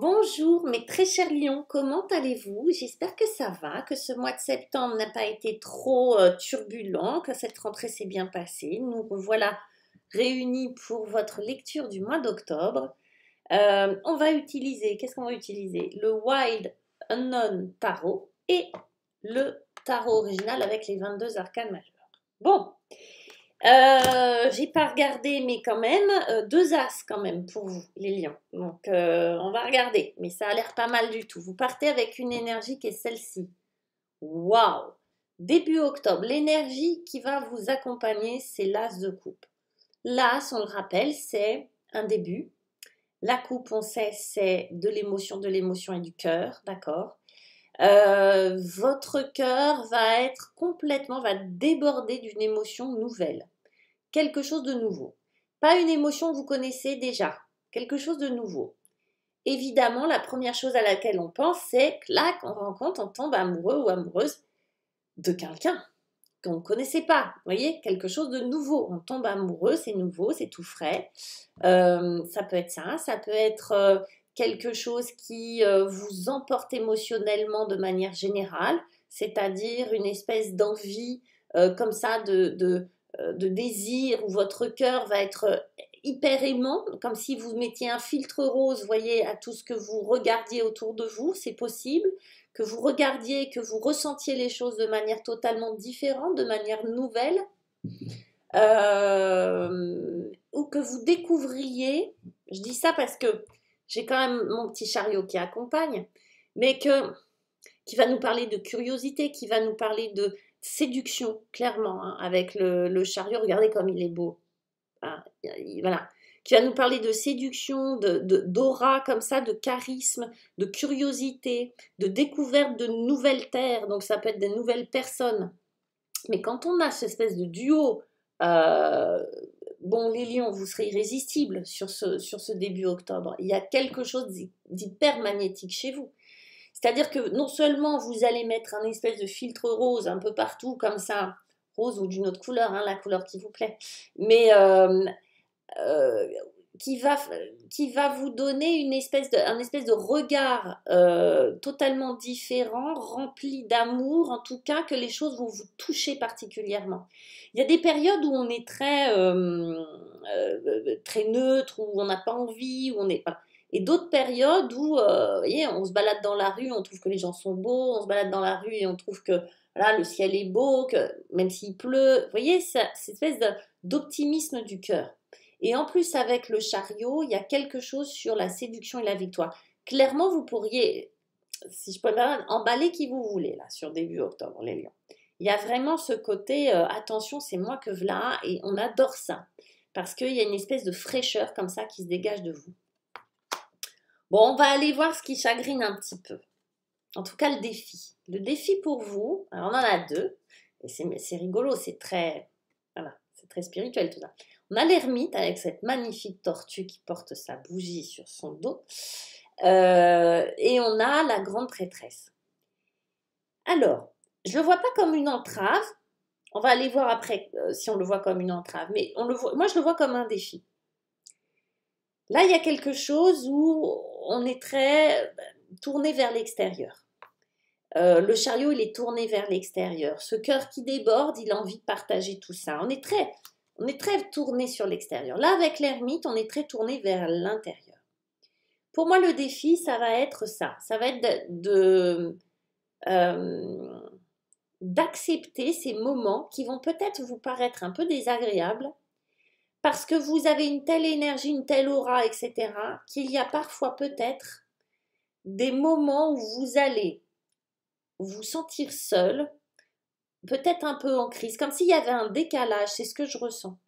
Bonjour mes très chers lions, comment allez-vous J'espère que ça va, que ce mois de septembre n'a pas été trop euh, turbulent, que cette rentrée s'est bien passée. Nous voilà réunis pour votre lecture du mois d'octobre. Euh, on va utiliser, qu'est-ce qu'on va utiliser Le Wild Unknown Tarot et le tarot original avec les 22 arcanes majeures. Bon, euh, j'ai pas regardé, mais quand même, euh, deux as quand même pour vous, les lions. Donc, euh, on va regarder, mais ça a l'air pas mal du tout. Vous partez avec une énergie qui est celle-ci. Waouh Début octobre, l'énergie qui va vous accompagner, c'est l'as de coupe. L'as, on le rappelle, c'est un début. La coupe, on sait, c'est de l'émotion, de l'émotion et du cœur, d'accord votre cœur va être complètement, va déborder d'une émotion nouvelle quelque chose de nouveau. Pas une émotion que vous connaissez déjà, quelque chose de nouveau. Évidemment, la première chose à laquelle on pense, c'est que là, qu'on rencontre, on tombe amoureux ou amoureuse de quelqu'un qu'on ne connaissait pas. Vous voyez, quelque chose de nouveau. On tombe amoureux, c'est nouveau, c'est tout frais. Euh, ça peut être ça, ça peut être euh, quelque chose qui euh, vous emporte émotionnellement de manière générale, c'est-à-dire une espèce d'envie comme ça de, euh, de désir où votre cœur va être euh, hyper aimant, comme si vous mettiez un filtre rose, voyez, à tout ce que vous regardiez autour de vous, c'est possible, que vous regardiez, que vous ressentiez les choses de manière totalement différente, de manière nouvelle, euh, ou que vous découvriez, je dis ça parce que j'ai quand même mon petit chariot qui accompagne, mais que qui va nous parler de curiosité, qui va nous parler de séduction, clairement, hein, avec le, chariot. Regardez comme il est beau. voilà. Qui va nous parler de séduction, de d'aura comme ça, de charisme, de curiosité, de découverte de nouvelles terres. Donc ça peut être des nouvelles personnes. Mais quand on a cette espèce de duo, euh, bon les lions, vous serez irrésistibles sur ce, sur ce début octobre. Il y a quelque chose d'hyper magnétique chez vous. C'est-à-dire que non seulement vous allez mettre un espèce de filtre rose un peu partout comme ça, rose ou d'une autre couleur, hein, la couleur qui vous plaît, mais euh, euh, qui, va, qui va vous donner une espèce de, un espèce de regard euh, totalement différent, rempli d'amour, en tout cas que les choses vont vous toucher particulièrement. Il y a des périodes où on est très, très neutre, où on n'a pas envie, où on n'est pas et d'autres périodes où euh, vous voyez, on se balade dans la rue, on trouve que les gens sont beaux, on se balade dans la rue et on trouve que là le ciel est beau, que même s'il pleut, vous voyez, ça, cette espèce d'optimisme du cœur. Et en plus, avec le chariot, il y a quelque chose sur la séduction et la victoire. Clairement, vous pourriez, si je peux me permettre, emballer qui vous voulez là sur début octobre, les lions. Il y a vraiment ce côté euh, attention, c'est moi que voilà, et on adore ça parce qu'il y a une espèce de fraîcheur comme ça qui se dégage de vous. Bon, on va aller voir ce qui chagrine un petit peu. En tout cas, le défi. Le défi pour vous, alors on en a deux, et c'est rigolo, c'est très, voilà, c'est très spirituel tout ça. On a l'ermite avec cette magnifique tortue qui porte sa bougie sur son dos, euh, et on a la grande prêtresse. Alors, je ne le vois pas comme une entrave. On va aller voir après euh, si on le voit comme une entrave, mais moi je le vois comme un défi. Là, il y a quelque chose où on est très ben, tourné vers l'extérieur. Euh, le chariot, il est tourné vers l'extérieur. Ce cœur qui déborde, il a envie de partager tout ça. On est très, on est très tourné sur l'extérieur. Là, avec l'ermite, on est très tourné vers l'intérieur. Pour moi, le défi, ça va être ça. Ça va être de, euh, d'accepter ces moments qui vont peut-être vous paraître un peu désagréables, parce que vous avez une telle énergie, une telle aura, etc., qu'il y a parfois peut-être des moments où vous allez vous sentir seul, peut-être un peu en crise, comme s'il y avait un décalage, c'est ce que je ressens.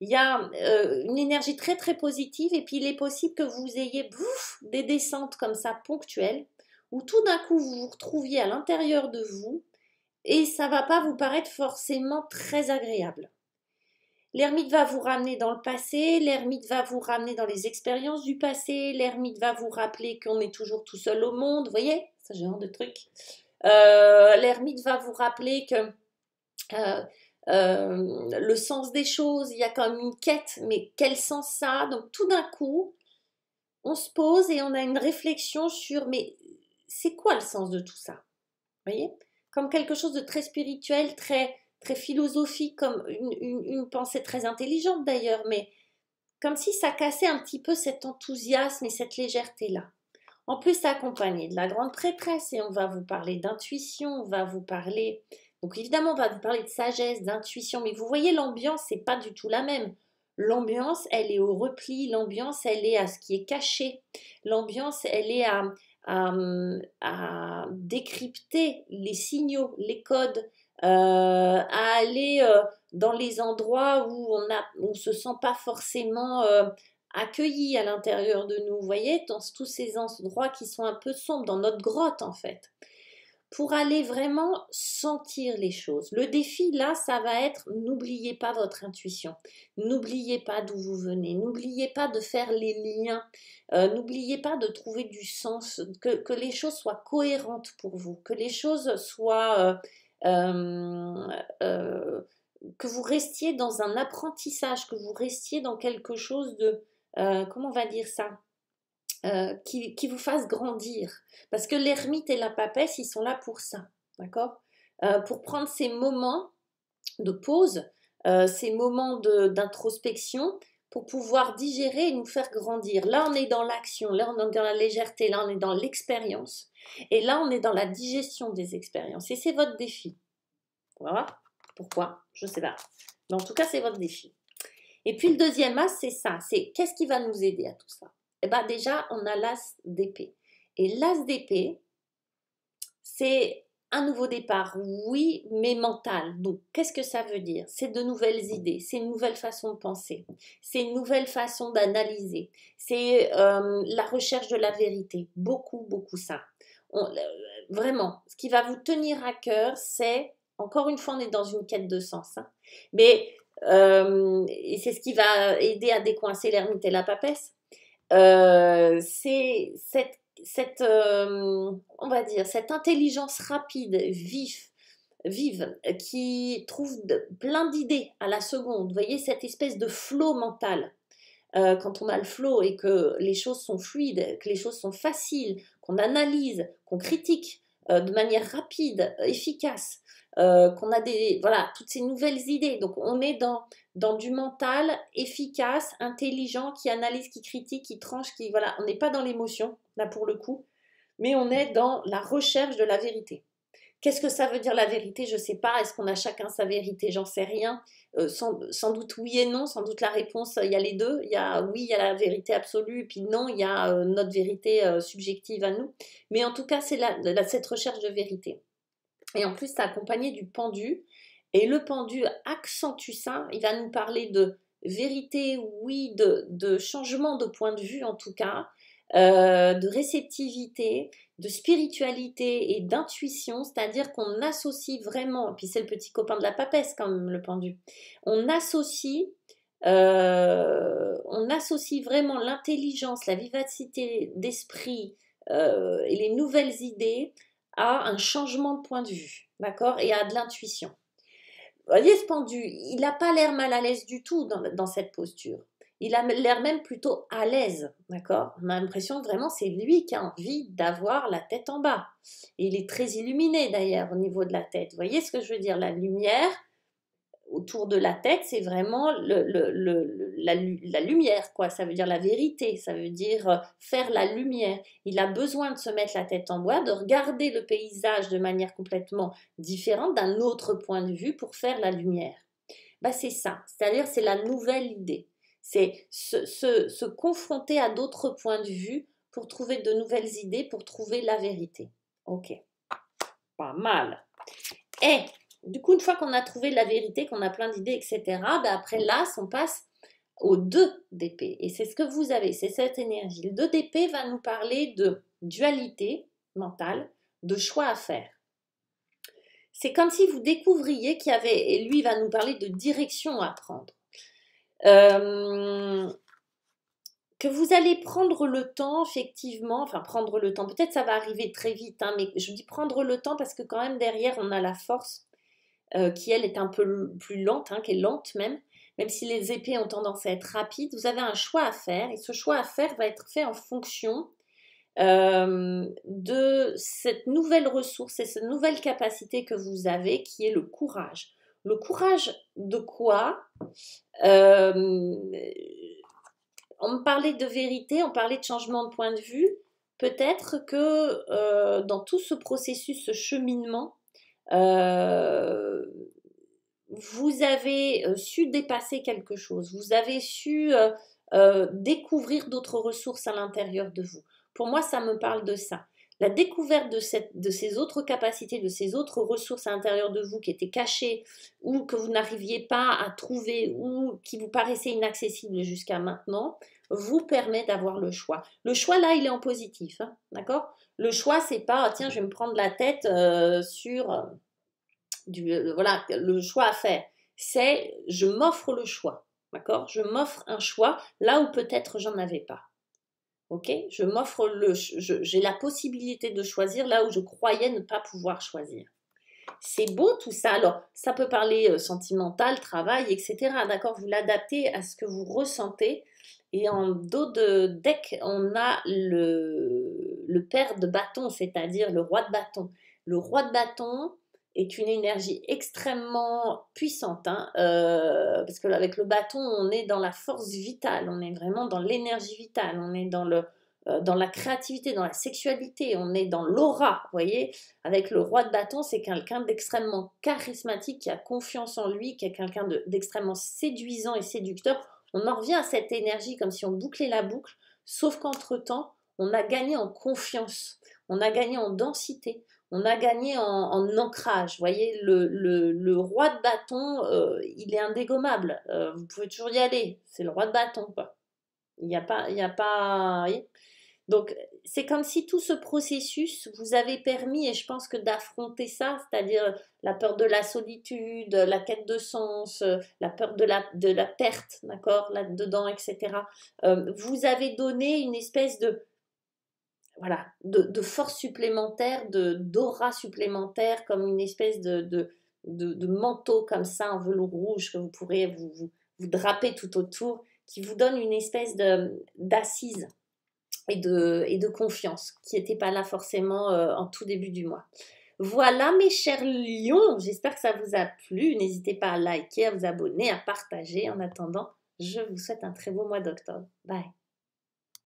Il y a euh, une énergie très très positive et puis il est possible que vous ayez des descentes comme ça ponctuelles où tout d'un coup vous vous retrouviez à l'intérieur de vous et ça ne va pas vous paraître forcément très agréable. L'ermite va vous ramener dans le passé, l'ermite va vous ramener dans les expériences du passé, l'ermite va vous rappeler qu'on est toujours tout seul au monde, vous voyez Ce genre de truc. Euh, l'ermite va vous rappeler que euh, euh, le sens des choses, il y a quand même une quête, mais quel sens ça Donc tout d'un coup, on se pose et on a une réflexion sur mais c'est quoi le sens de tout ça Vous voyez Comme quelque chose de très spirituel, très très philosophique, comme une, pensée très intelligente d'ailleurs, mais comme si ça cassait un petit peu cet enthousiasme et cette légèreté-là. En plus, accompagné de la grande prêtresse, et on va vous parler d'intuition, on va vous parler. Donc évidemment, on va vous parler de sagesse, d'intuition, mais vous voyez, l'ambiance, c'est pas du tout la même. L'ambiance, elle est au repli, l'ambiance, elle est à ce qui est caché, l'ambiance, elle est à, euh, à, décrypter les signaux, les codes, euh, à aller euh, dans les endroits où on ne se sent pas forcément accueilli à l'intérieur de nous. Vous voyez, dans tous ces endroits qui sont un peu sombres, dans notre grotte en fait pour aller vraiment sentir les choses. Le défi, là, ça va être n'oubliez pas votre intuition, n'oubliez pas d'où vous venez, n'oubliez pas de faire les liens, euh, n'oubliez pas de trouver du sens, que, les choses soient cohérentes pour vous, que les choses soient... Euh, euh, que vous restiez dans un apprentissage, que vous restiez dans quelque chose de... comment on va dire ça euh, qui, vous fasse grandir. Parce que l'ermite et la papesse, ils sont là pour ça, d'accord euh, Pour prendre ces moments de pause, euh, ces moments d'introspection, pour pouvoir digérer et nous faire grandir. Là, on est dans l'action, là, on est dans la légèreté, là, on est dans l'expérience. Et là, on est dans la digestion des expériences. Et c'est votre défi. Voilà. Pourquoi Je ne sais pas. Mais en tout cas, c'est votre défi. Et puis le deuxième as, c'est ça, c'est qu'est-ce qui va nous aider à tout ça eh ben, déjà, on a l'as d'épée. Et l'as d'épée, c'est un nouveau départ, oui, mais mental. Donc, qu'est-ce que ça veut dire C'est de nouvelles idées, c'est une nouvelle façon de penser, c'est une nouvelle façon d'analyser, c'est euh, la recherche de la vérité. Beaucoup, beaucoup ça. Euh, vraiment, ce qui va vous tenir à cœur, c'est, encore une fois, on est dans une quête de sens, hein. mais euh, c'est ce qui va aider à décoincer l'ermite et la papesse. Euh, c'est cette, euh, on va dire, cette intelligence rapide, vif, vive, qui trouve plein d'idées à la seconde. Vous voyez cette espèce de flot mental. Euh, quand on a le flot et que les choses sont fluides, que les choses sont faciles, qu'on analyse, qu'on critique de manière rapide, efficace, euh, qu'on a des, voilà, toutes ces nouvelles idées. Donc on est dans, dans du mental efficace, intelligent, qui analyse, qui critique, qui tranche, qui, voilà, on n'est pas dans l'émotion, là pour le coup, mais on est dans la recherche de la vérité. Qu'est-ce que ça veut dire la vérité Je sais pas. Est-ce qu'on a chacun sa vérité J'en sais rien. Euh, sans, doute oui et non. Sans doute la réponse, il y a les deux. Il y a oui, il y a la vérité absolue, et puis non, il y a euh, notre vérité subjective à nous. Mais en tout cas, c'est cette recherche de vérité. Et en plus, c'est accompagné du pendu. Et le pendu accentue ça. Il va nous parler de vérité, oui, de, changement de point de vue en tout cas, euh, de réceptivité, de spiritualité et d'intuition. C'est-à-dire qu'on associe vraiment, et puis c'est le petit copain de la papesse quand même, le pendu, on associe euh, on associe vraiment l'intelligence, la vivacité d'esprit euh, et les nouvelles idées un changement de point de vue, d'accord, et à de l'intuition. voyez ce pendu, il n'a pas l'air mal à l'aise du tout dans, cette posture. Il a l'air même plutôt à l'aise, d'accord On a l'impression vraiment c'est lui qui a envie d'avoir la tête en bas. Et il est très illuminé d'ailleurs au niveau de la tête. voyez ce que je veux dire La lumière autour de la tête, c'est vraiment le, la, lumière, quoi. Ça veut dire la vérité, ça veut dire euh, faire la lumière. Il a besoin de se mettre la tête en bois, de regarder le paysage de manière complètement différente, d'un autre point de vue, pour faire la lumière. Bah, c'est ça, c'est-à-dire c'est la nouvelle idée. C'est se, se confronter à d'autres points de vue pour trouver de nouvelles idées, pour trouver la vérité. Ok, pas mal. Et du coup, une fois qu'on a trouvé la vérité, qu'on a plein d'idées, etc., ben après là, on passe au 2 d'épée. Et c'est ce que vous avez, c'est cette énergie. Le 2 d'épée va nous parler de dualité mentale, de choix à faire. C'est comme si vous découvriez qu'il y avait, et lui va nous parler de direction à prendre. Euh, que vous allez prendre le temps, effectivement, enfin prendre le temps, peut-être ça va arriver très vite, hein, mais je dis prendre le temps parce que quand même derrière, on a la force euh, qui elle est un peu plus lente, hein, qui est lente même, même si les épées ont tendance à être rapides, vous avez un choix à faire et ce choix à faire va être fait en fonction euh, de cette nouvelle ressource et cette nouvelle capacité que vous avez qui est le courage. Le courage de quoi euh, on me parlait de vérité, on parlait de changement de point de vue. Peut-être que dans tout ce processus, ce cheminement, vous avez euh, su dépasser quelque chose, vous avez su euh, euh, découvrir d'autres ressources à l'intérieur de vous. Pour moi, ça me parle de ça. La découverte de, ces autres capacités, de ces autres ressources à l'intérieur de vous qui étaient cachées ou que vous n'arriviez pas à trouver ou qui vous paraissaient inaccessibles jusqu'à maintenant, vous permet d'avoir le choix. Le choix là, il est en positif, hein, d'accord Le choix, c'est pas tiens, je vais me prendre la tête sur euh, voilà, le choix à faire, c'est je m'offre le choix. D'accord Je m'offre un choix là où peut-être j'en avais pas. Ok Je m'offre le. J'ai la possibilité de choisir là où je croyais ne pas pouvoir choisir. C'est beau tout ça. Alors, ça peut parler euh, sentimental, travail, etc. D'accord Vous l'adaptez à ce que vous ressentez. Et en dos de deck, on a le, le père de bâton, c'est-à-dire le roi de bâton. Le roi de bâton, est une énergie extrêmement puissante, hein, euh, parce que avec le bâton, on est dans la force vitale, on est vraiment dans l'énergie vitale, on est dans le euh, dans la créativité, dans la sexualité, on est dans l'aura, vous voyez. Avec le roi de bâton, c'est quelqu'un d'extrêmement charismatique, qui a confiance en lui, qui est quelqu'un d'extrêmement séduisant et séducteur. On en revient à cette énergie comme si on bouclait la boucle, sauf qu'entre-temps, on a gagné en confiance, on a gagné en densité, on a gagné en, ancrage. Vous voyez, le, le, roi de bâton, euh, il est indégommable. Euh, vous pouvez toujours y aller. C'est le roi de bâton, pas. Il n'y a pas. Il y a pas Donc, c'est comme si tout ce processus vous avait permis, et je pense que d'affronter ça, c'est-à-dire la peur de la solitude, la quête de sens, euh, la peur de la, de la perte, d'accord, là-dedans, etc., vous avez donné une espèce de voilà, de, force supplémentaire, de d'aura supplémentaire, comme une espèce de, de, manteau comme ça en velours rouge que vous pourrez vous, vous, draper tout autour, qui vous donne une espèce d'assise et de, et de confiance, qui n'était pas là forcément euh, en tout début du mois. Voilà mes chers lions, j'espère que ça vous a plu. N'hésitez pas à liker, à vous abonner, à partager. En attendant, je vous souhaite un très beau mois d'octobre. Bye.